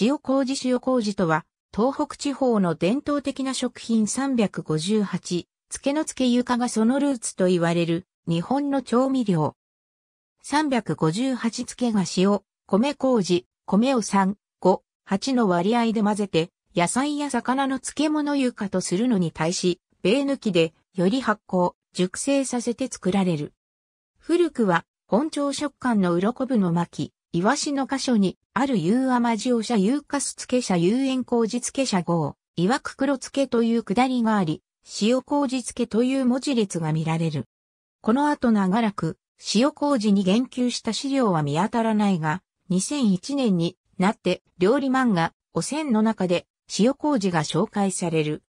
塩麹塩麹とは、東北地方の伝統的な食品358、漬けの漬け床がそのルーツと言われる、日本の調味料。358漬けが塩、米麹、米を3、5、8の割合で混ぜて、野菜や魚の漬物床とするのに対し、米抜きで、より発酵、熟成させて作られる。古くは、本朝食感の鱗部の巻、いわしの箇所に、ある夕雨塩社夕かすつけ社縁工麹つけ社号、岩く黒漬けという下りがあり、塩麹つけという文字列が見られる。この後長らく、塩麹に言及した資料は見当たらないが、2001年になって料理漫画、汚染の中で塩麹が紹介される。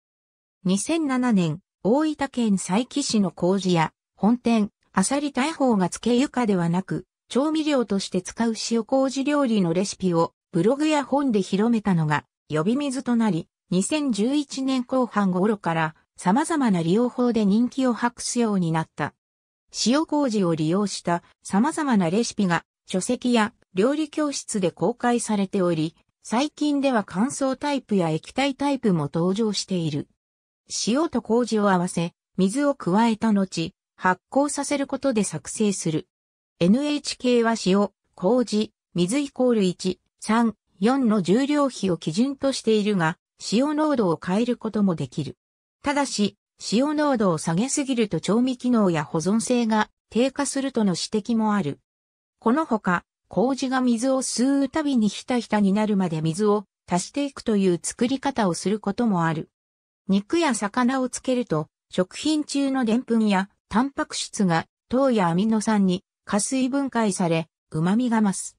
2007年、大分県佐伯市の麹屋、本店、あさり大砲がつけ床ではなく、調味料として使う塩麹料理のレシピをブログや本で広めたのが呼び水となり、2011年後半頃から様々な利用法で人気を博すようになった。塩麹を利用した様々なレシピが書籍や料理教室で公開されており、最近では乾燥タイプや液体タイプも登場している。塩と麹を合わせ、水を加えた後、発酵させることで作成する。NHK は塩、麹、水イコール1、3、4の重量比を基準としているが、塩濃度を変えることもできる。ただし、塩濃度を下げすぎると調味機能や保存性が低下するとの指摘もある。このほか、麹が水を吸うたびにひたひたになるまで水を足していくという作り方をすることもある。肉や魚をつけると、食品中の澱粉やタンパク質が糖やアミノ酸に加水分解され、旨味が増す。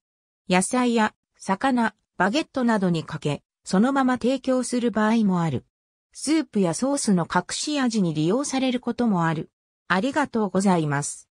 野菜や魚、バゲットなどにかけ、そのまま提供する場合もある。スープやソースの隠し味に利用されることもある。ありがとうございます。